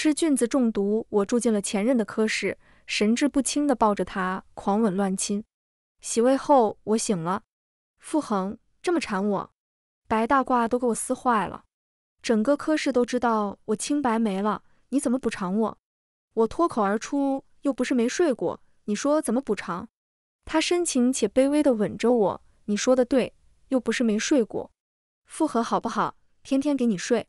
吃菌子中毒，我住进了前任的科室，神志不清地抱着他狂吻乱亲。洗胃后我醒了，傅恒这么缠我，白大褂都给我撕坏了，整个科室都知道我清白没了，你怎么补偿我？我脱口而出，又不是没睡过，你说怎么补偿？他深情且卑微地吻着我，你说的对，又不是没睡过，复合好不好？天天给你睡。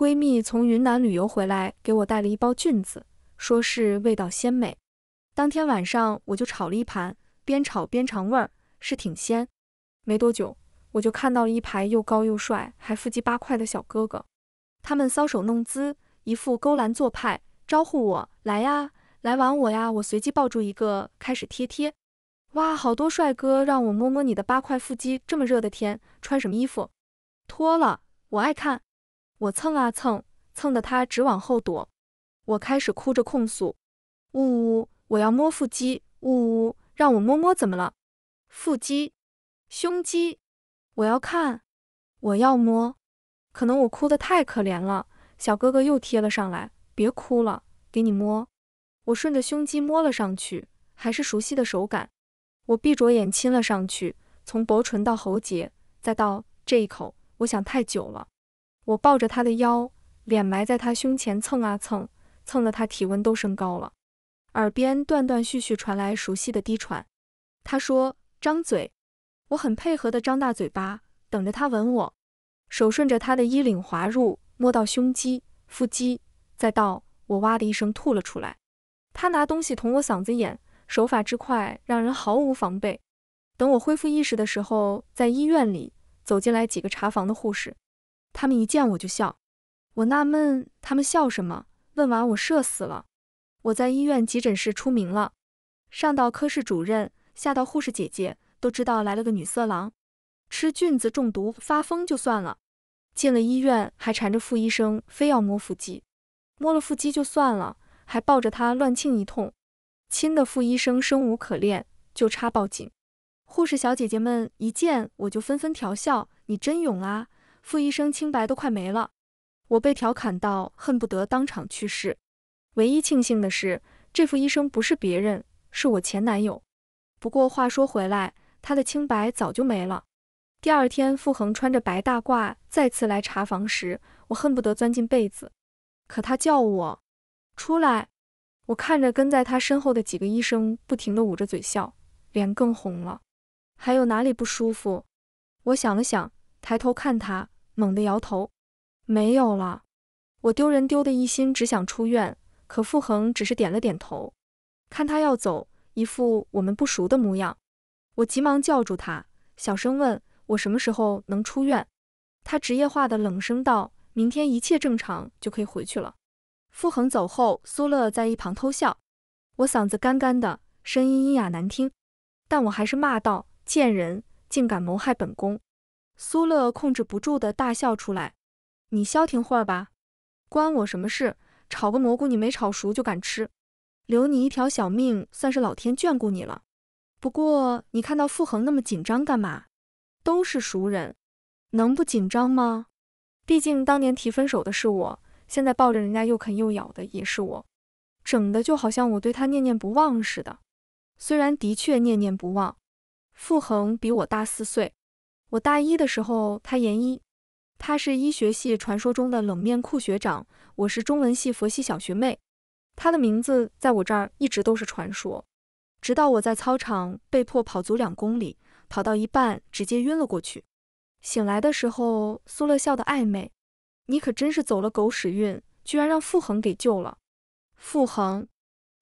闺蜜从云南旅游回来，给我带了一包菌子，说是味道鲜美。当天晚上我就炒了一盘，边炒边尝味儿，是挺鲜。没多久，我就看到了一排又高又帅还腹肌八块的小哥哥，他们搔首弄姿，一副勾栏做派，招呼我来呀，来玩我呀。我随即抱住一个，开始贴贴。哇，好多帅哥让我摸摸你的八块腹肌，这么热的天穿什么衣服？脱了，我爱看。我蹭啊蹭，蹭得他直往后躲。我开始哭着控诉：“呜呜，我要摸腹肌，呜呜，让我摸摸怎么了？腹肌、胸肌，我要看，我要摸。”可能我哭得太可怜了，小哥哥又贴了上来：“别哭了，给你摸。”我顺着胸肌摸了上去，还是熟悉的手感。我闭着眼亲了上去，从薄唇到喉结，再到这一口，我想太久了。我抱着他的腰，脸埋在他胸前蹭啊蹭，蹭的他体温都升高了。耳边断断续续传来熟悉的低喘。他说：“张嘴。”我很配合地张大嘴巴，等着他吻我。手顺着他的衣领滑入，摸到胸肌、腹肌，再到我哇的一声吐了出来。他拿东西捅我嗓子眼，手法之快，让人毫无防备。等我恢复意识的时候，在医院里走进来几个查房的护士。他们一见我就笑，我纳闷他们笑什么？问完我社死了，我在医院急诊室出名了，上到科室主任，下到护士姐姐，都知道来了个女色狼，吃菌子中毒发疯就算了，进了医院还缠着傅医生，非要摸腹肌，摸了腹肌就算了，还抱着他乱亲一通，亲的傅医生生无可恋，就差报警。护士小姐姐们一见我就纷纷调笑，你真勇啊！傅医生清白都快没了，我被调侃到恨不得当场去世。唯一庆幸的是，这副医生不是别人，是我前男友。不过话说回来，他的清白早就没了。第二天，傅恒穿着白大褂再次来查房时，我恨不得钻进被子。可他叫我出来，我看着跟在他身后的几个医生，不停地捂着嘴笑，脸更红了。还有哪里不舒服？我想了想，抬头看他。猛地摇头，没有了。我丢人丢的一心只想出院，可傅恒只是点了点头。看他要走，一副我们不熟的模样，我急忙叫住他，小声问我什么时候能出院。他职业化的冷声道：“明天一切正常就可以回去了。”傅恒走后，苏乐在一旁偷笑。我嗓子干干的，声音阴哑难听，但我还是骂道：“贱人，竟敢谋害本宫！”苏乐控制不住的大笑出来，你消停会儿吧，关我什么事？炒个蘑菇你没炒熟就敢吃，留你一条小命算是老天眷顾你了。不过你看到傅恒那么紧张干嘛？都是熟人，能不紧张吗？毕竟当年提分手的是我，现在抱着人家又啃又咬的也是我，整的就好像我对他念念不忘似的。虽然的确念念不忘，傅恒比我大四岁。我大一的时候，他研一，他是医学系传说中的冷面酷学长，我是中文系佛系小学妹。他的名字在我这儿一直都是传说，直到我在操场被迫跑足两公里，跑到一半直接晕了过去。醒来的时候，苏乐笑的暧昧：“你可真是走了狗屎运，居然让傅恒给救了。”傅恒？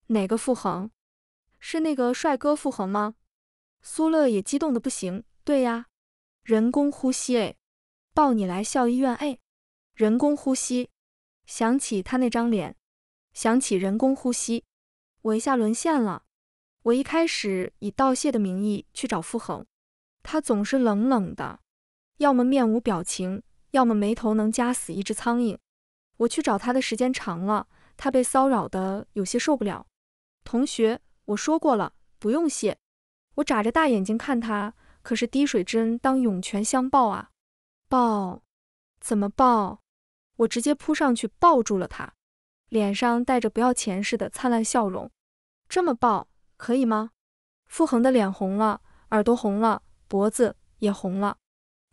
哪个傅恒？是那个帅哥傅恒吗？苏乐也激动的不行：“对呀。”人工呼吸哎，抱你来校医院哎，人工呼吸，想起他那张脸，想起人工呼吸，我一下沦陷了。我一开始以道谢的名义去找傅恒，他总是冷冷的，要么面无表情，要么眉头能夹死一只苍蝇。我去找他的时间长了，他被骚扰的有些受不了。同学，我说过了，不用谢。我眨着大眼睛看他。可是滴水之恩当涌泉相报啊，抱，怎么抱？我直接扑上去抱住了他，脸上带着不要钱似的灿烂笑容。这么抱可以吗？傅恒的脸红了，耳朵红了，脖子也红了。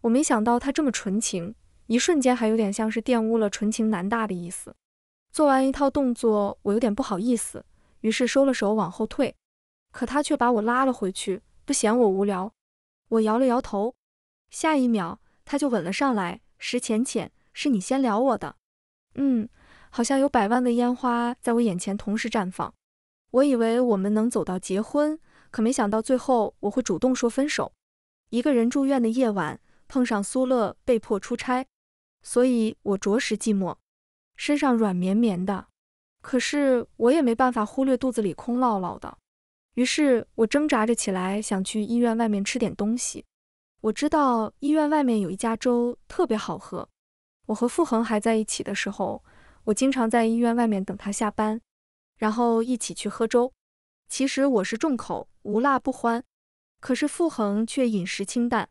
我没想到他这么纯情，一瞬间还有点像是玷污了纯情男大的意思。做完一套动作，我有点不好意思，于是收了手往后退，可他却把我拉了回去，不嫌我无聊。我摇了摇头，下一秒他就吻了上来。石浅浅，是你先撩我的。嗯，好像有百万个烟花在我眼前同时绽放。我以为我们能走到结婚，可没想到最后我会主动说分手。一个人住院的夜晚，碰上苏乐被迫出差，所以我着实寂寞。身上软绵绵的，可是我也没办法忽略肚子里空落落的。于是我挣扎着起来，想去医院外面吃点东西。我知道医院外面有一家粥特别好喝。我和傅恒还在一起的时候，我经常在医院外面等他下班，然后一起去喝粥。其实我是重口，无辣不欢，可是傅恒却饮食清淡。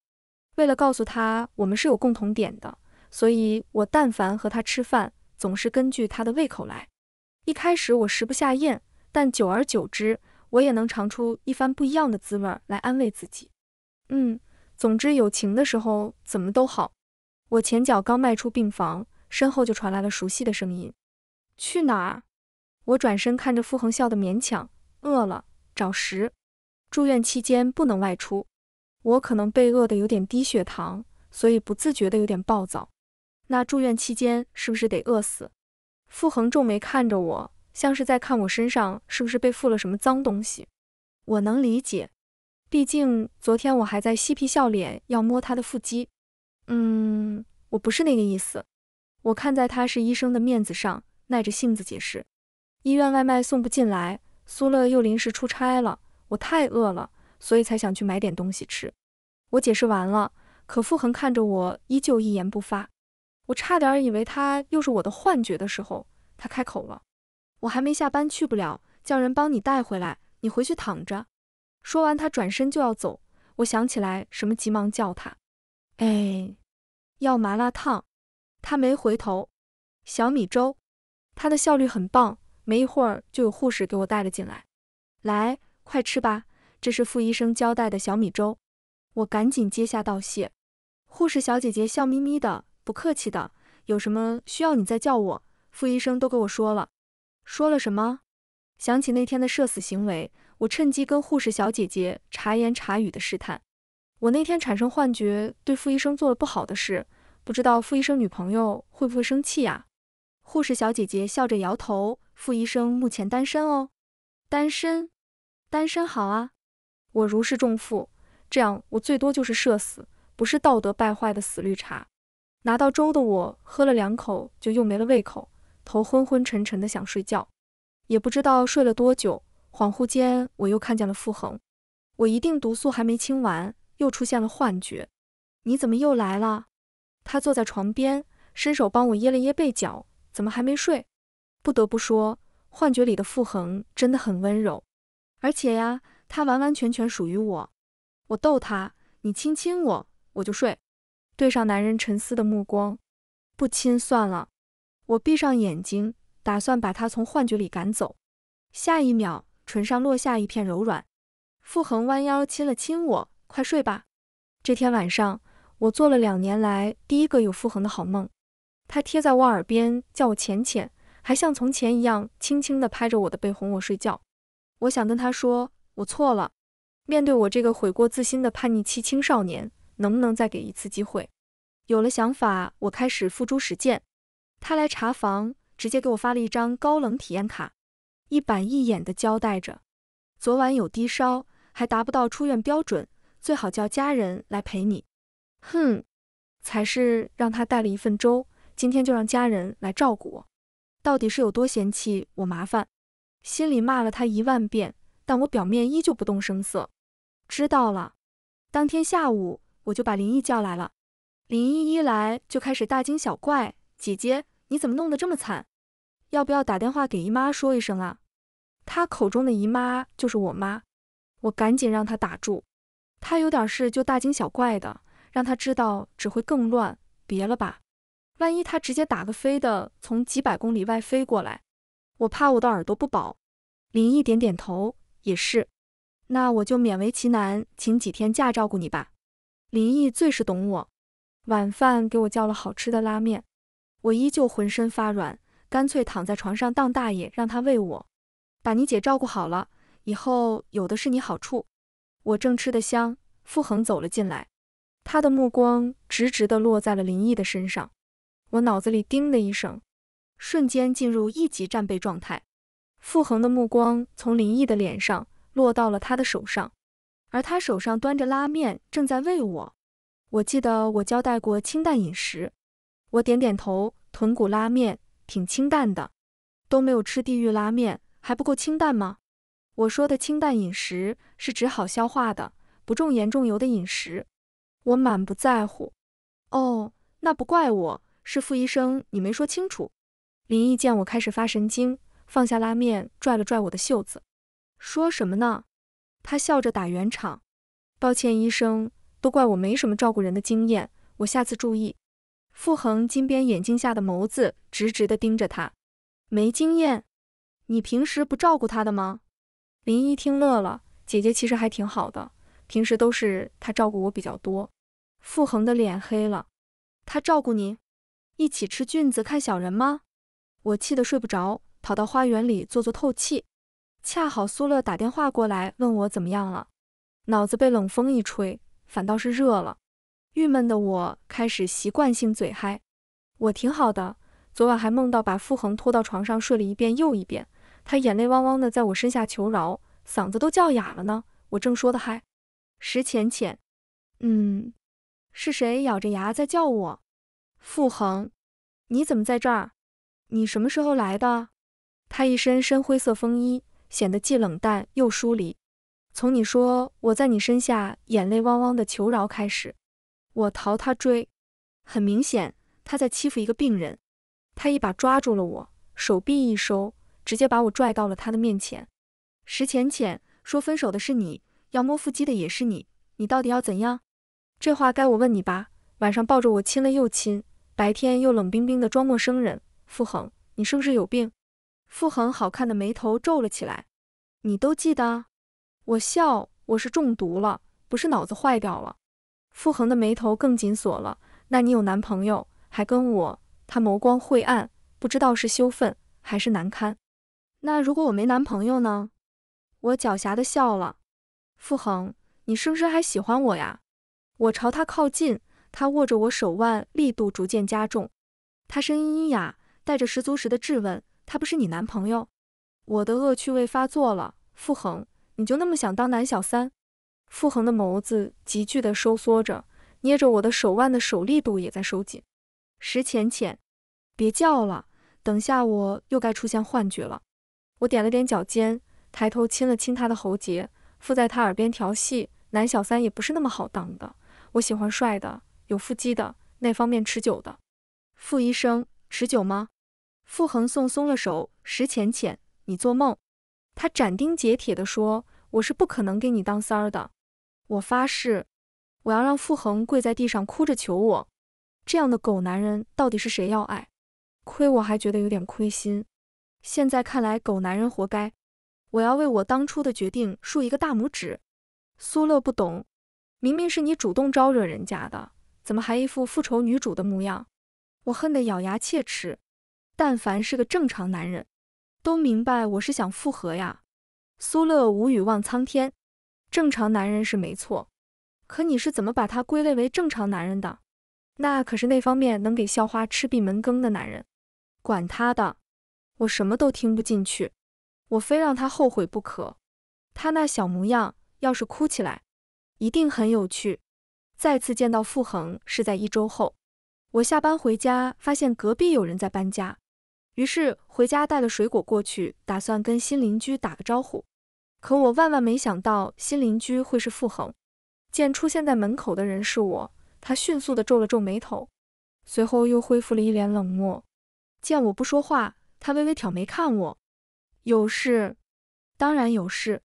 为了告诉他我们是有共同点的，所以我但凡和他吃饭，总是根据他的胃口来。一开始我食不下咽，但久而久之。我也能尝出一番不一样的滋味来安慰自己。嗯，总之有情的时候怎么都好。我前脚刚迈出病房，身后就传来了熟悉的声音：“去哪儿？”我转身看着傅恒，笑得勉强。饿了，找食。住院期间不能外出。我可能被饿得有点低血糖，所以不自觉的有点暴躁。那住院期间是不是得饿死？傅恒皱眉看着我。像是在看我身上是不是被附了什么脏东西，我能理解，毕竟昨天我还在嬉皮笑脸要摸他的腹肌。嗯，我不是那个意思，我看在他是医生的面子上，耐着性子解释，医院外卖送不进来，苏乐又临时出差了，我太饿了，所以才想去买点东西吃。我解释完了，可傅恒看着我依旧一言不发，我差点以为他又是我的幻觉的时候，他开口了。我还没下班，去不了，叫人帮你带回来。你回去躺着。说完，他转身就要走。我想起来什么，急忙叫他。哎，要麻辣烫。他没回头。小米粥。他的效率很棒，没一会儿就有护士给我带了进来。来，快吃吧，这是傅医生交代的小米粥。我赶紧接下道谢。护士小姐姐笑眯眯的，不客气的。有什么需要你再叫我，傅医生都跟我说了。说了什么？想起那天的社死行为，我趁机跟护士小姐姐茶言茶语的试探。我那天产生幻觉，对傅医生做了不好的事，不知道傅医生女朋友会不会生气呀？护士小姐姐笑着摇头。傅医生目前单身哦。单身，单身好啊。我如释重负，这样我最多就是社死，不是道德败坏的死绿茶。拿到粥的我喝了两口，就又没了胃口。头昏昏沉沉的，想睡觉，也不知道睡了多久。恍惚间，我又看见了傅恒。我一定毒素还没清完，又出现了幻觉。你怎么又来了？他坐在床边，伸手帮我掖了掖被角。怎么还没睡？不得不说，幻觉里的傅恒真的很温柔。而且呀，他完完全全属于我。我逗他，你亲亲我，我就睡。对上男人沉思的目光，不亲算了。我闭上眼睛，打算把他从幻觉里赶走。下一秒，唇上落下一片柔软，傅恒弯腰亲了亲我，快睡吧。这天晚上，我做了两年来第一个有傅恒的好梦。他贴在我耳边叫我浅浅，还像从前一样轻轻地拍着我的背哄我睡觉。我想跟他说我错了，面对我这个悔过自新的叛逆期青少年，能不能再给一次机会？有了想法，我开始付诸实践。他来查房，直接给我发了一张高冷体验卡，一板一眼的交代着：昨晚有低烧，还达不到出院标准，最好叫家人来陪你。哼，才是让他带了一份粥，今天就让家人来照顾我。到底是有多嫌弃我麻烦？心里骂了他一万遍，但我表面依旧不动声色。知道了，当天下午我就把林毅叫来了。林毅一来就开始大惊小怪，姐姐。你怎么弄得这么惨？要不要打电话给姨妈说一声啊？她口中的姨妈就是我妈。我赶紧让她打住，她有点事就大惊小怪的，让她知道只会更乱。别了吧，万一她直接打个飞的从几百公里外飞过来，我怕我的耳朵不保。林毅点点头，也是。那我就勉为其难请几天假照顾你吧。林毅最是懂我，晚饭给我叫了好吃的拉面。我依旧浑身发软，干脆躺在床上当大爷，让他喂我。把你姐照顾好了，以后有的是你好处。我正吃得香，傅恒走了进来，他的目光直直地落在了林毅的身上。我脑子里叮的一声，瞬间进入一级战备状态。傅恒的目光从林毅的脸上落到了他的手上，而他手上端着拉面，正在喂我。我记得我交代过清淡饮食。我点点头，豚骨拉面挺清淡的，都没有吃地狱拉面，还不够清淡吗？我说的清淡饮食是指好消化的，不重盐重油的饮食。我满不在乎。哦，那不怪我，是傅医生你没说清楚。林毅见我开始发神经，放下拉面，拽了拽我的袖子，说什么呢？他笑着打圆场，抱歉，医生，都怪我没什么照顾人的经验，我下次注意。傅恒金边眼镜下的眸子直直地盯着他，没经验，你平时不照顾他的吗？林一听乐了，姐姐其实还挺好的，平时都是她照顾我比较多。傅恒的脸黑了，她照顾你，一起吃菌子看小人吗？我气得睡不着，跑到花园里做做透气。恰好苏乐打电话过来问我怎么样了，脑子被冷风一吹，反倒是热了。郁闷的我开始习惯性嘴嗨，我挺好的，昨晚还梦到把傅恒拖到床上睡了一遍又一遍，他眼泪汪汪的在我身下求饶，嗓子都叫哑了呢。我正说的嗨，石浅浅，嗯，是谁咬着牙在叫我？傅恒，你怎么在这儿？你什么时候来的？他一身深灰色风衣，显得既冷淡又疏离。从你说我在你身下眼泪汪汪的求饶开始。我逃，他追。很明显，他在欺负一个病人。他一把抓住了我，手臂一收，直接把我拽到了他的面前。石浅浅说：“分手的是你，要摸腹肌的也是你，你到底要怎样？”这话该我问你吧。晚上抱着我亲了又亲，白天又冷冰冰的装陌生人。傅恒，你是不是有病？傅恒好看的眉头皱了起来。你都记得？我笑，我是中毒了，不是脑子坏掉了。傅恒的眉头更紧锁了。那你有男朋友还跟我？他眸光晦暗，不知道是羞愤还是难堪。那如果我没男朋友呢？我狡黠地笑了。傅恒，你是不是还喜欢我呀？我朝他靠近，他握着我手腕力度逐渐加重。他声音阴哑，带着十足十的质问：他不是你男朋友？我的恶趣味发作了，傅恒，你就那么想当男小三？傅恒的眸子急剧的收缩着，捏着我的手腕的手力度也在收紧。石浅浅，别叫了，等下我又该出现幻觉了。我点了点脚尖，抬头亲了亲他的喉结，附在他耳边调戏：“男小三也不是那么好当的，我喜欢帅的，有腹肌的，那方面持久的。”傅医生，持久吗？傅恒松松了手，石浅浅，你做梦！他斩钉截铁地说：“我是不可能给你当三儿的。”我发誓，我要让傅恒跪在地上哭着求我。这样的狗男人到底是谁要爱？亏我还觉得有点亏心，现在看来狗男人活该。我要为我当初的决定竖一个大拇指。苏乐不懂，明明是你主动招惹人家的，怎么还一副复仇女主的模样？我恨得咬牙切齿。但凡是个正常男人，都明白我是想复合呀。苏乐无语望苍天。正常男人是没错，可你是怎么把他归类为正常男人的？那可是那方面能给校花吃闭门羹的男人。管他的，我什么都听不进去，我非让他后悔不可。他那小模样，要是哭起来，一定很有趣。再次见到傅恒是在一周后，我下班回家，发现隔壁有人在搬家，于是回家带了水果过去，打算跟新邻居打个招呼。可我万万没想到，新邻居会是傅恒。见出现在门口的人是我，他迅速地皱了皱眉头，随后又恢复了一脸冷漠。见我不说话，他微微挑眉看我。有事？当然有事。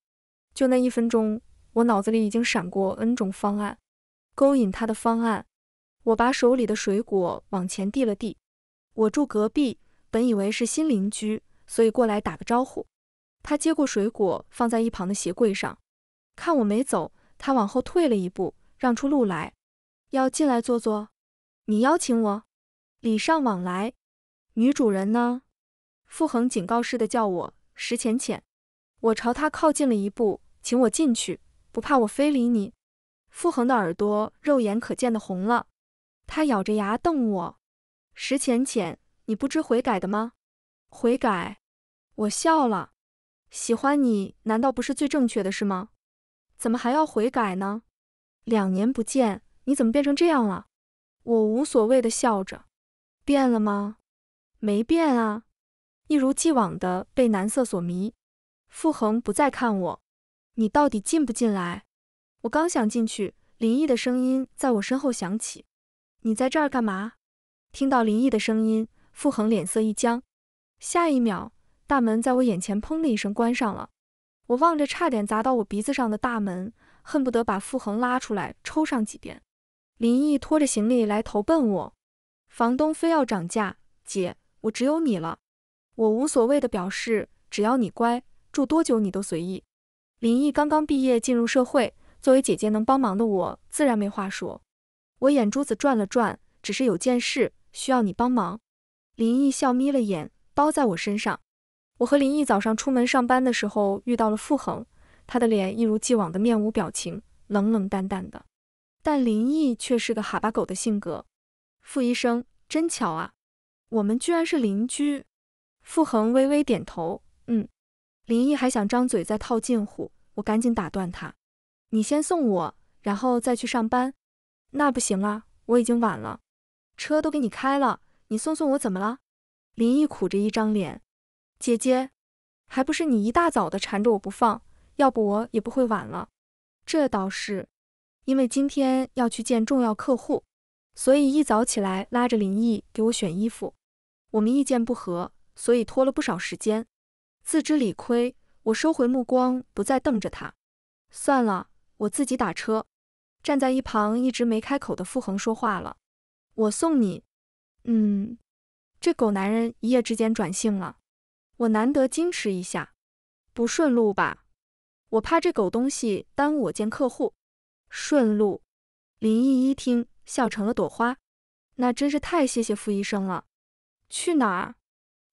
就那一分钟，我脑子里已经闪过 N 种方案，勾引他的方案。我把手里的水果往前递了递。我住隔壁，本以为是新邻居，所以过来打个招呼。他接过水果，放在一旁的鞋柜上。看我没走，他往后退了一步，让出路来。要进来坐坐？你邀请我，礼尚往来。女主人呢？傅恒警告似的叫我石浅浅。我朝他靠近了一步，请我进去，不怕我非礼你？傅恒的耳朵肉眼可见的红了，他咬着牙瞪我。石浅浅，你不知悔改的吗？悔改？我笑了。喜欢你难道不是最正确的事吗？怎么还要悔改呢？两年不见，你怎么变成这样了？我无所谓的笑着。变了吗？没变啊，一如既往的被男色所迷。傅恒不再看我。你到底进不进来？我刚想进去，林毅的声音在我身后响起。你在这儿干嘛？听到林毅的声音，傅恒脸色一僵。下一秒。大门在我眼前砰的一声关上了，我望着差点砸到我鼻子上的大门，恨不得把傅恒拉出来抽上几鞭。林毅拖着行李来投奔我，房东非要涨价，姐，我只有你了。我无所谓的表示，只要你乖，住多久你都随意。林毅刚刚毕业进入社会，作为姐姐能帮忙的我自然没话说。我眼珠子转了转，只是有件事需要你帮忙。林毅笑眯了眼，包在我身上。我和林毅早上出门上班的时候遇到了傅恒，他的脸一如既往的面无表情，冷冷淡淡的。但林毅却是个哈巴狗的性格。傅医生，真巧啊，我们居然是邻居。傅恒微微点头，嗯。林毅还想张嘴再套近乎，我赶紧打断他：“你先送我，然后再去上班。”那不行啊，我已经晚了，车都给你开了，你送送我怎么了？林毅苦着一张脸。姐姐，还不是你一大早的缠着我不放，要不我也不会晚了。这倒是因为今天要去见重要客户，所以一早起来拉着林毅给我选衣服，我们意见不合，所以拖了不少时间。自知理亏，我收回目光，不再瞪着他。算了，我自己打车。站在一旁一直没开口的傅恒说话了：“我送你。”嗯，这狗男人一夜之间转性了。我难得矜持一下，不顺路吧？我怕这狗东西耽误我见客户。顺路。林毅一听，笑成了朵花。那真是太谢谢傅医生了。去哪儿？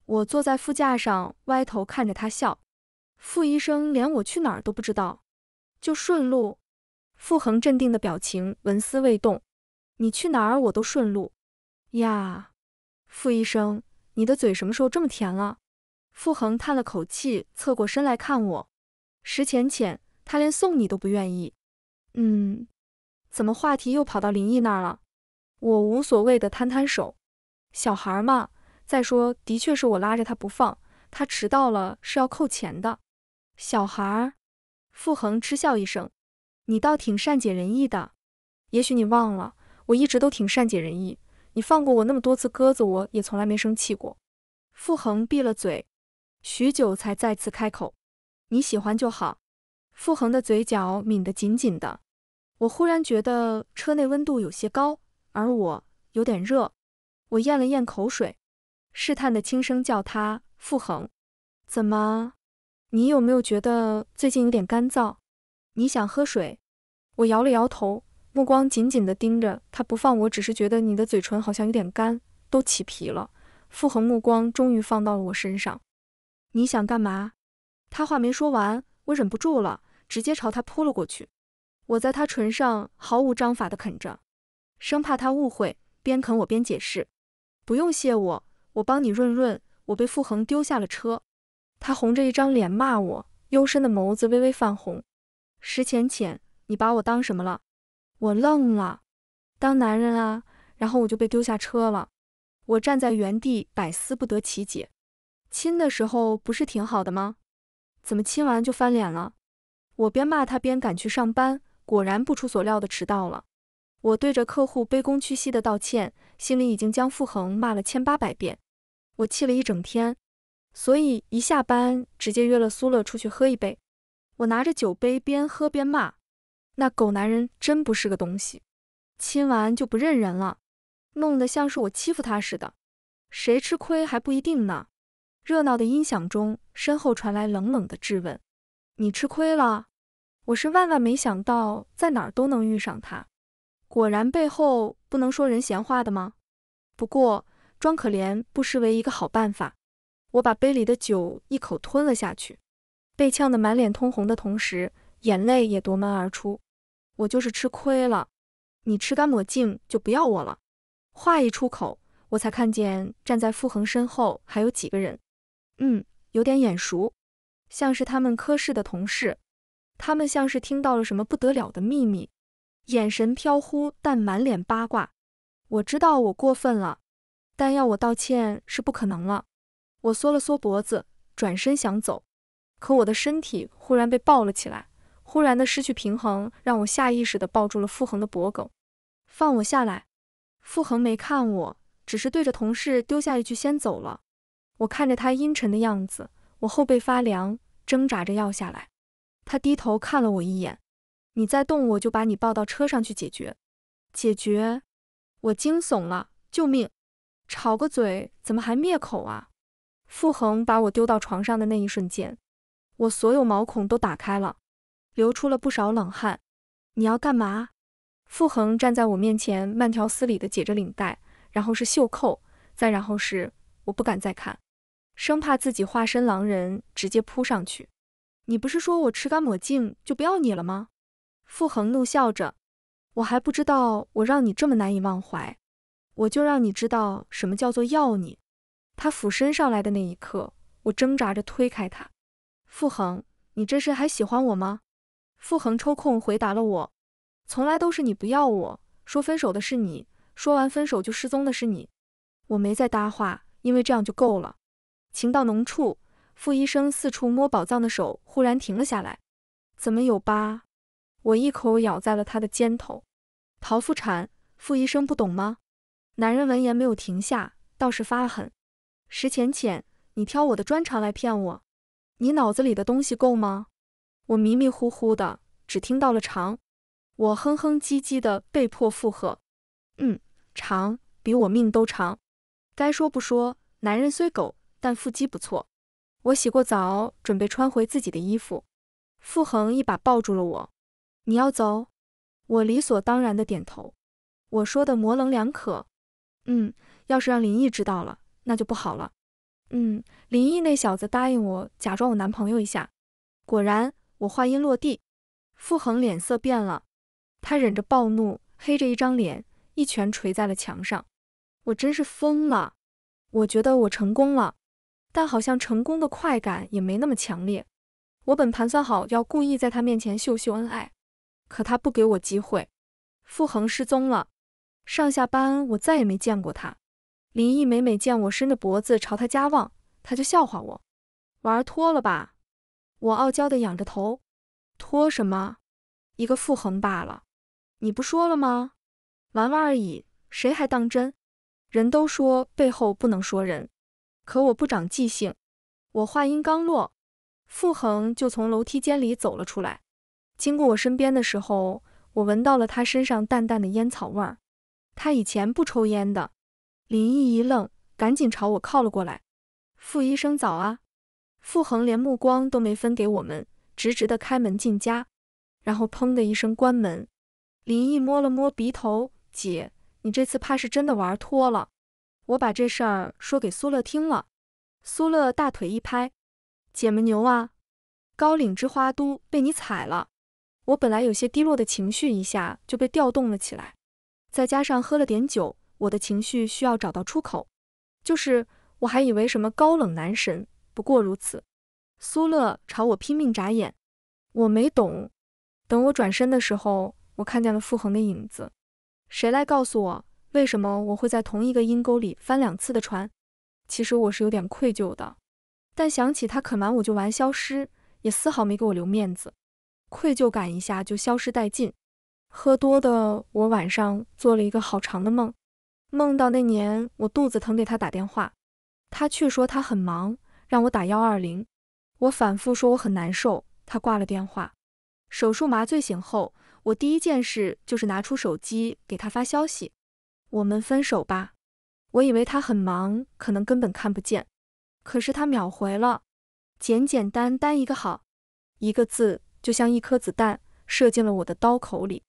我坐在副驾上，歪头看着他笑。傅医生连我去哪儿都不知道，就顺路。傅恒镇定的表情纹丝未动。你去哪儿我都顺路。呀，傅医生，你的嘴什么时候这么甜了？傅恒叹了口气，侧过身来看我。石浅浅，他连送你都不愿意。嗯，怎么话题又跑到林毅那儿了？我无所谓的摊摊手。小孩嘛，再说，的确是我拉着他不放，他迟到了是要扣钱的。小孩，傅恒嗤笑一声，你倒挺善解人意的。也许你忘了，我一直都挺善解人意。你放过我那么多次鸽子，我也从来没生气过。傅恒闭了嘴。许久才再次开口，你喜欢就好。傅恒的嘴角抿得紧紧的。我忽然觉得车内温度有些高，而我有点热。我咽了咽口水，试探的轻声叫他傅恒。怎么？你有没有觉得最近有点干燥？你想喝水？我摇了摇头，目光紧紧的盯着他不放。我只是觉得你的嘴唇好像有点干，都起皮了。傅恒目光终于放到了我身上。你想干嘛？他话没说完，我忍不住了，直接朝他扑了过去。我在他唇上毫无章法的啃着，生怕他误会，边啃我边解释：“不用谢我，我帮你润润。”我被傅恒丢下了车，他红着一张脸骂我，幽深的眸子微微泛红：“石浅浅，你把我当什么了？”我愣了，当男人啊，然后我就被丢下车了。我站在原地，百思不得其解。亲的时候不是挺好的吗？怎么亲完就翻脸了？我边骂他边赶去上班，果然不出所料的迟到了。我对着客户卑躬屈膝的道歉，心里已经将傅恒骂了千八百遍。我气了一整天，所以一下班直接约了苏乐出去喝一杯。我拿着酒杯边喝边骂，那狗男人真不是个东西，亲完就不认人了，弄得像是我欺负他似的，谁吃亏还不一定呢。热闹的音响中，身后传来冷冷的质问：“你吃亏了。”我是万万没想到，在哪儿都能遇上他。果然，背后不能说人闲话的吗？不过，装可怜不失为一个好办法。我把杯里的酒一口吞了下去，被呛得满脸通红的同时，眼泪也夺门而出。我就是吃亏了，你吃干抹净就不要我了。话一出口，我才看见站在傅恒身后还有几个人。嗯，有点眼熟，像是他们科室的同事。他们像是听到了什么不得了的秘密，眼神飘忽但满脸八卦。我知道我过分了，但要我道歉是不可能了。我缩了缩脖子，转身想走，可我的身体忽然被抱了起来，忽然的失去平衡，让我下意识地抱住了傅恒的脖颈。放我下来！傅恒没看我，只是对着同事丢下一句：“先走了。”我看着他阴沉的样子，我后背发凉，挣扎着要下来。他低头看了我一眼：“你再动，我就把你抱到车上去解决。”解决？我惊悚了！救命！吵个嘴怎么还灭口啊？傅恒把我丢到床上的那一瞬间，我所有毛孔都打开了，流出了不少冷汗。你要干嘛？傅恒站在我面前，慢条斯理地解着领带，然后是袖扣，再然后是……我不敢再看。生怕自己化身狼人直接扑上去，你不是说我吃干抹净就不要你了吗？傅恒怒笑着，我还不知道我让你这么难以忘怀，我就让你知道什么叫做要你。他俯身上来的那一刻，我挣扎着推开他。傅恒，你这是还喜欢我吗？傅恒抽空回答了我，从来都是你不要我，说分手的是你，说完分手就失踪的是你。我没再搭话，因为这样就够了。情到浓处，傅医生四处摸宝藏的手忽然停了下来。怎么有疤？我一口咬在了他的肩头。剖腹产，傅医生不懂吗？男人闻言没有停下，倒是发狠。石浅浅，你挑我的专长来骗我，你脑子里的东西够吗？我迷迷糊糊的只听到了长，我哼哼唧唧的被迫附和。嗯，长比我命都长。该说不说，男人虽狗。但腹肌不错，我洗过澡，准备穿回自己的衣服。傅恒一把抱住了我，你要走？我理所当然的点头。我说的模棱两可，嗯，要是让林毅知道了，那就不好了。嗯，林毅那小子答应我假装我男朋友一下。果然，我话音落地，傅恒脸色变了，他忍着暴怒，黑着一张脸，一拳捶在了墙上。我真是疯了，我觉得我成功了。但好像成功的快感也没那么强烈。我本盘算好要故意在他面前秀秀恩爱，可他不给我机会。傅恒失踪了，上下班我再也没见过他。林毅每每见我伸着脖子朝他家望，他就笑话我：“玩脱了吧？”我傲娇的仰着头：“脱什么？一个傅恒罢了。你不说了吗？玩玩而已，谁还当真？人都说背后不能说人。”可我不长记性。我话音刚落，傅恒就从楼梯间里走了出来，经过我身边的时候，我闻到了他身上淡淡的烟草味儿。他以前不抽烟的。林毅一愣，赶紧朝我靠了过来。傅医生早啊！傅恒连目光都没分给我们，直直的开门进家，然后砰的一声关门。林毅摸了摸鼻头，姐，你这次怕是真的玩脱了。我把这事儿说给苏乐听了，苏乐大腿一拍：“姐们牛啊，高岭之花都被你踩了！”我本来有些低落的情绪一下就被调动了起来，再加上喝了点酒，我的情绪需要找到出口。就是我还以为什么高冷男神不过如此，苏乐朝我拼命眨眼，我没懂。等我转身的时候，我看见了傅恒的影子，谁来告诉我？为什么我会在同一个阴沟里翻两次的船？其实我是有点愧疚的，但想起他肯瞒我就玩消失，也丝毫没给我留面子，愧疚感一下就消失殆尽。喝多的我晚上做了一个好长的梦，梦到那年我肚子疼给他打电话，他却说他很忙，让我打幺二零。我反复说我很难受，他挂了电话。手术麻醉醒后，我第一件事就是拿出手机给他发消息。我们分手吧。我以为他很忙，可能根本看不见，可是他秒回了，简简单单一个好，一个字，就像一颗子弹射进了我的刀口里。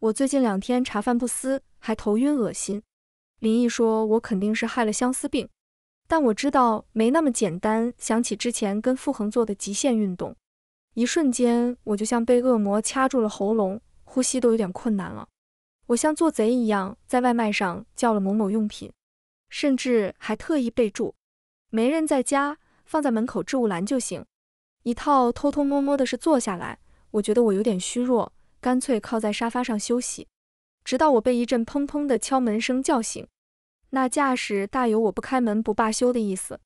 我最近两天茶饭不思，还头晕恶心。林毅说我肯定是害了相思病，但我知道没那么简单。想起之前跟傅恒做的极限运动，一瞬间我就像被恶魔掐住了喉咙，呼吸都有点困难了。我像做贼一样，在外卖上叫了某某用品，甚至还特意备注，没人在家，放在门口置物篮就行。一套偷偷摸摸的事做下来，我觉得我有点虚弱，干脆靠在沙发上休息，直到我被一阵砰砰的敲门声叫醒。那架势大有我不开门不罢休的意思。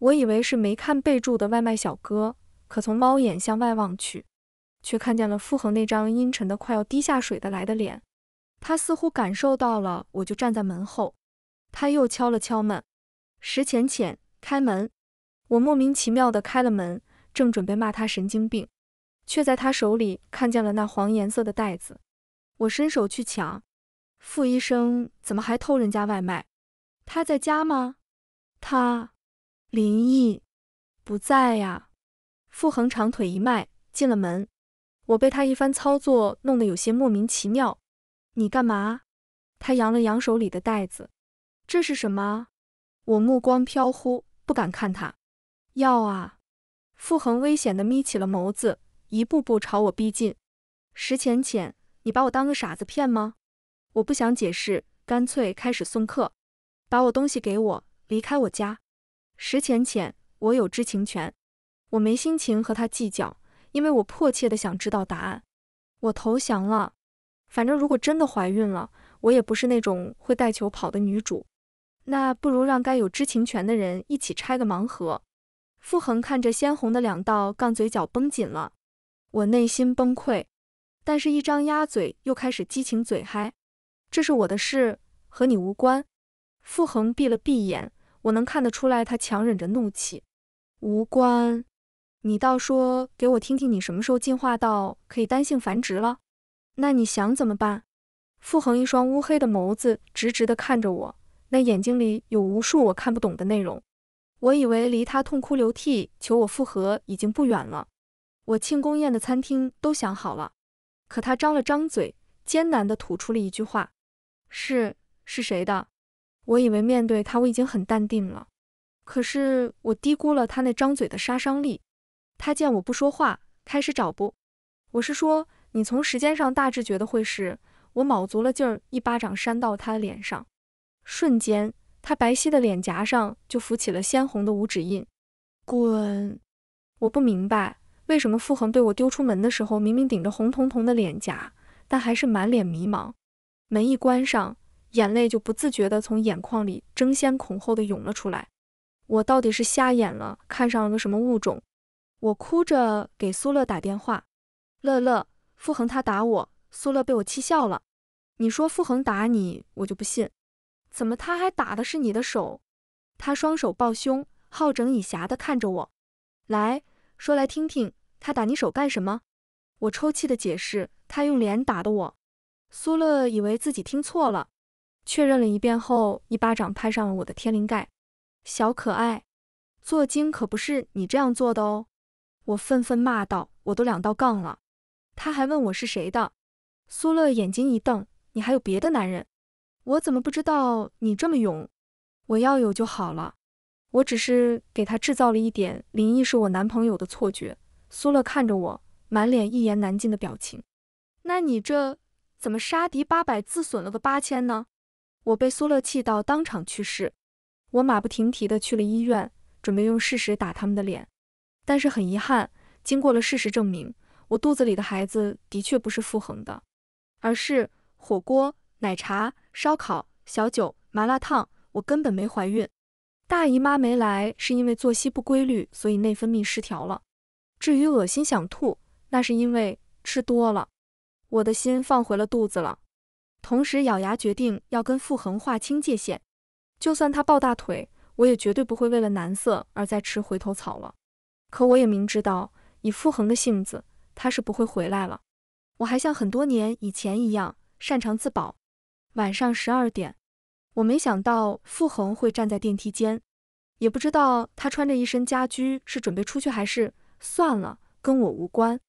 我以为是没看备注的外卖小哥，可从猫眼向外望去，却看见了傅恒那张阴沉的快要滴下水的来的脸。他似乎感受到了，我就站在门后，他又敲了敲门。石浅浅，开门。我莫名其妙地开了门，正准备骂他神经病，却在他手里看见了那黄颜色的袋子。我伸手去抢，傅医生怎么还偷人家外卖？他在家吗？他，林毅不在呀。傅恒长腿一迈进了门，我被他一番操作弄得有些莫名其妙。你干嘛？他扬了扬手里的袋子，这是什么？我目光飘忽，不敢看他。要啊！傅恒危险地眯起了眸子，一步步朝我逼近。石浅浅，你把我当个傻子骗吗？我不想解释，干脆开始送客。把我东西给我，离开我家。石浅浅，我有知情权。我没心情和他计较，因为我迫切地想知道答案。我投降了。反正如果真的怀孕了，我也不是那种会带球跑的女主，那不如让该有知情权的人一起拆个盲盒。傅恒看着鲜红的两道杠，嘴角绷紧了，我内心崩溃，但是一张鸭嘴又开始激情嘴嗨。这是我的事，和你无关。傅恒闭了闭眼，我能看得出来他强忍着怒气。无关？你倒说给我听听，你什么时候进化到可以单性繁殖了？那你想怎么办？傅恒一双乌黑的眸子直直的看着我，那眼睛里有无数我看不懂的内容。我以为离他痛哭流涕求我复合已经不远了，我庆功宴的餐厅都想好了。可他张了张嘴，艰难的吐出了一句话：“是是谁的？”我以为面对他我已经很淡定了，可是我低估了他那张嘴的杀伤力。他见我不说话，开始找不，我是说。你从时间上大致觉得会是我，卯足了劲儿一巴掌扇到他的脸上，瞬间他白皙的脸颊上就浮起了鲜红的五指印。滚！我不明白为什么傅恒对我丢出门的时候，明明顶着红彤彤的脸颊，但还是满脸迷茫。门一关上，眼泪就不自觉地从眼眶里争先恐后地涌了出来。我到底是瞎眼了，看上了个什么物种？我哭着给苏乐打电话，乐乐。傅恒他打我，苏乐被我气笑了。你说傅恒打你，我就不信。怎么他还打的是你的手？他双手抱胸，好整以暇地看着我。来说来听听，他打你手干什么？我抽泣的解释，他用脸打的我。苏乐以为自己听错了，确认了一遍后，一巴掌拍上了我的天灵盖。小可爱，做精可不是你这样做的哦！我愤愤骂道，我都两道杠了。他还问我是谁的？苏乐眼睛一瞪：“你还有别的男人？我怎么不知道你这么勇？我要有就好了。我只是给他制造了一点林毅是我男朋友的错觉。”苏乐看着我，满脸一言难尽的表情。那你这怎么杀敌八百，自损了个八千呢？我被苏乐气到当场去世。我马不停蹄地去了医院，准备用事实打他们的脸。但是很遗憾，经过了事实证明。我肚子里的孩子的确不是傅恒的，而是火锅、奶茶、烧烤、小酒、麻辣烫。我根本没怀孕，大姨妈没来是因为作息不规律，所以内分泌失调了。至于恶心想吐，那是因为吃多了。我的心放回了肚子了，同时咬牙决定要跟傅恒划清界限。就算他抱大腿，我也绝对不会为了男色而再吃回头草了。可我也明知道，以傅恒的性子。他是不会回来了。我还像很多年以前一样擅长自保。晚上十二点，我没想到傅恒会站在电梯间，也不知道他穿着一身家居是准备出去还是算了，跟我无关。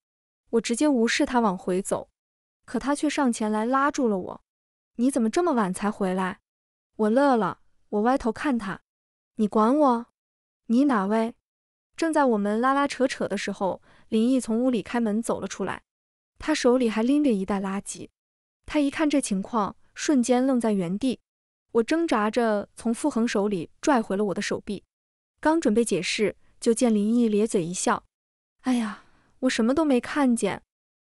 我直接无视他往回走，可他却上前来拉住了我。你怎么这么晚才回来？我乐了，我歪头看他，你管我？你哪位？正在我们拉拉扯扯的时候。林毅从屋里开门走了出来，他手里还拎着一袋垃圾。他一看这情况，瞬间愣在原地。我挣扎着从傅恒手里拽回了我的手臂，刚准备解释，就见林毅咧嘴一笑：“哎呀，我什么都没看见。”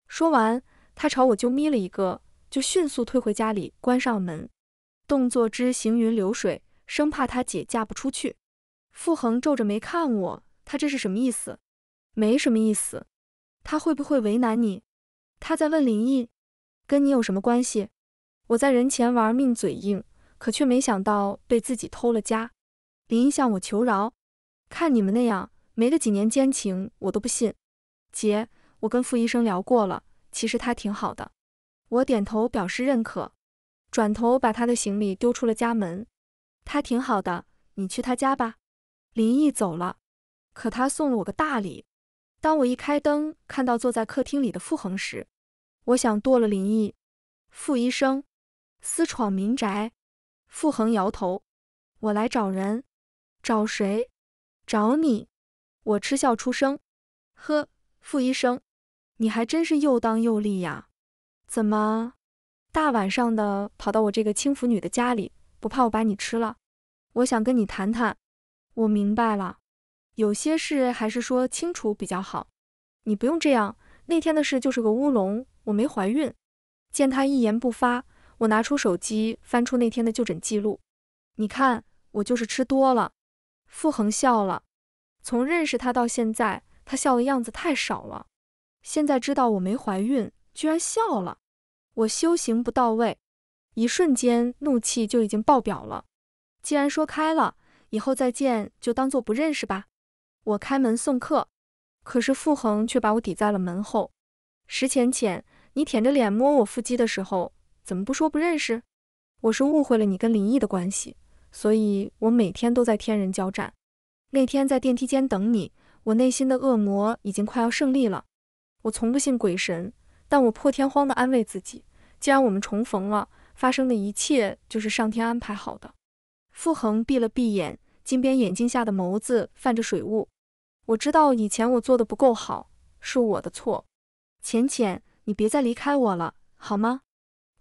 说完，他朝我就眯了一个，就迅速退回家里，关上门，动作之行云流水，生怕他姐嫁不出去。傅恒皱着眉看我，他这是什么意思？没什么意思，他会不会为难你？他在问林毅，跟你有什么关系？我在人前玩命嘴硬，可却没想到被自己偷了家。林毅向我求饶，看你们那样，没个几年奸情我都不信。姐，我跟傅医生聊过了，其实他挺好的。我点头表示认可，转头把他的行李丢出了家门。他挺好的，你去他家吧。林毅走了，可他送了我个大礼。当我一开灯，看到坐在客厅里的傅恒时，我想剁了林毅。傅医生，私闯民宅。傅恒摇头。我来找人。找谁？找你。我嗤笑出声。呵，傅医生，你还真是又当又立呀。怎么，大晚上的跑到我这个轻浮女的家里，不怕我把你吃了？我想跟你谈谈。我明白了。有些事还是说清楚比较好。你不用这样，那天的事就是个乌龙，我没怀孕。见他一言不发，我拿出手机翻出那天的就诊记录。你看，我就是吃多了。傅恒笑了。从认识他到现在，他笑的样子太少了。现在知道我没怀孕，居然笑了。我修行不到位，一瞬间怒气就已经爆表了。既然说开了，以后再见就当做不认识吧。我开门送客，可是傅恒却把我抵在了门后。石浅浅，你舔着脸摸我腹肌的时候，怎么不说不认识？我是误会了你跟林毅的关系，所以我每天都在天人交战。那天在电梯间等你，我内心的恶魔已经快要胜利了。我从不信鬼神，但我破天荒地安慰自己，既然我们重逢了，发生的一切就是上天安排好的。傅恒闭了闭眼，金边眼镜下的眸子泛着水雾。我知道以前我做的不够好，是我的错。浅浅，你别再离开我了，好吗？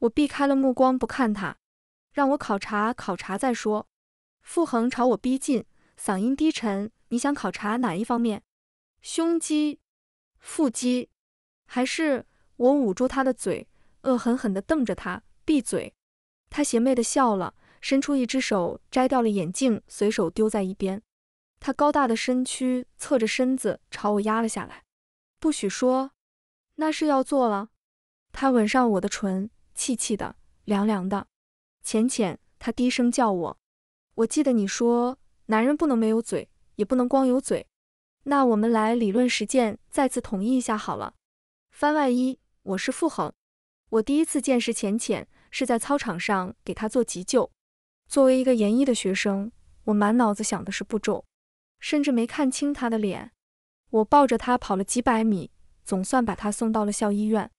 我避开了目光，不看他，让我考察考察再说。傅恒朝我逼近，嗓音低沉：“你想考察哪一方面？胸肌、腹肌，还是……”我捂住他的嘴，恶狠狠地瞪着他：“闭嘴！”他邪魅地笑了，伸出一只手摘掉了眼镜，随手丢在一边。他高大的身躯侧着身子朝我压了下来，不许说，那是要做了。他吻上我的唇，气气的，凉凉的，浅浅。他低声叫我。我记得你说，男人不能没有嘴，也不能光有嘴。那我们来理论实践，再次统一一下好了。番外一，我是傅恒。我第一次见识浅浅是在操场上给他做急救。作为一个研一的学生，我满脑子想的是步骤。甚至没看清他的脸，我抱着他跑了几百米，总算把他送到了校医院。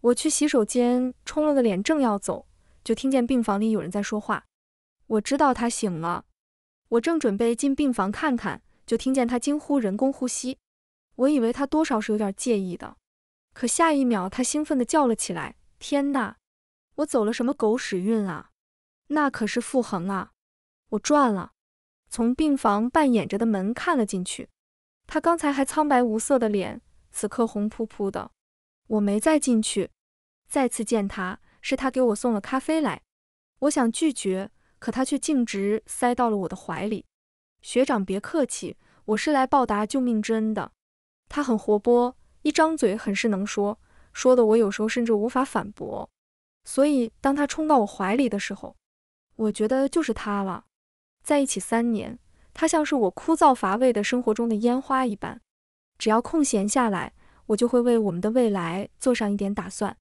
我去洗手间冲了个脸，正要走，就听见病房里有人在说话。我知道他醒了，我正准备进病房看看，就听见他惊呼人工呼吸。我以为他多少是有点介意的，可下一秒他兴奋地叫了起来：“天哪！我走了什么狗屎运啊？那可是傅恒啊！我赚了！”从病房半掩着的门看了进去，他刚才还苍白无色的脸，此刻红扑扑的。我没再进去，再次见他是他给我送了咖啡来。我想拒绝，可他却径直塞到了我的怀里。学长别客气，我是来报答救命之恩的。他很活泼，一张嘴很是能说，说的我有时候甚至无法反驳。所以当他冲到我怀里的时候，我觉得就是他了。在一起三年，他像是我枯燥乏味的生活中的烟花一般。只要空闲下来，我就会为我们的未来做上一点打算。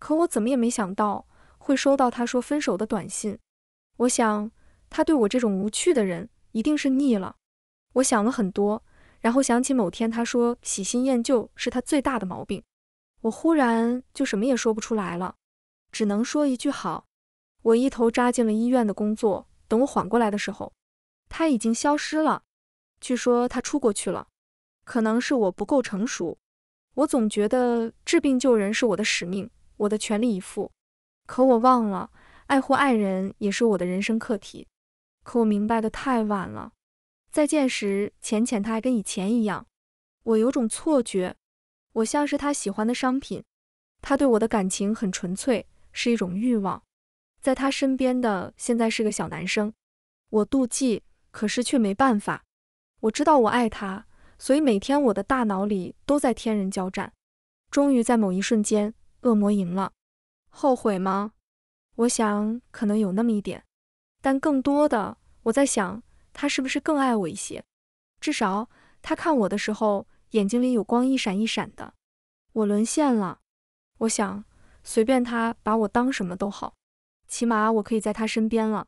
可我怎么也没想到会收到他说分手的短信。我想，他对我这种无趣的人一定是腻了。我想了很多，然后想起某天他说“喜新厌旧”是他最大的毛病。我忽然就什么也说不出来了，只能说一句好。我一头扎进了医院的工作。等我缓过来的时候，他已经消失了。据说他出国去了，可能是我不够成熟。我总觉得治病救人是我的使命，我的全力以赴。可我忘了，爱护爱人也是我的人生课题。可我明白的太晚了。再见时，浅浅他还跟以前一样。我有种错觉，我像是他喜欢的商品。他对我的感情很纯粹，是一种欲望。在他身边的现在是个小男生，我妒忌，可是却没办法。我知道我爱他，所以每天我的大脑里都在天人交战。终于在某一瞬间，恶魔赢了。后悔吗？我想可能有那么一点，但更多的我在想，他是不是更爱我一些？至少他看我的时候，眼睛里有光一闪一闪的。我沦陷了。我想随便他把我当什么都好。起码，我可以在他身边了。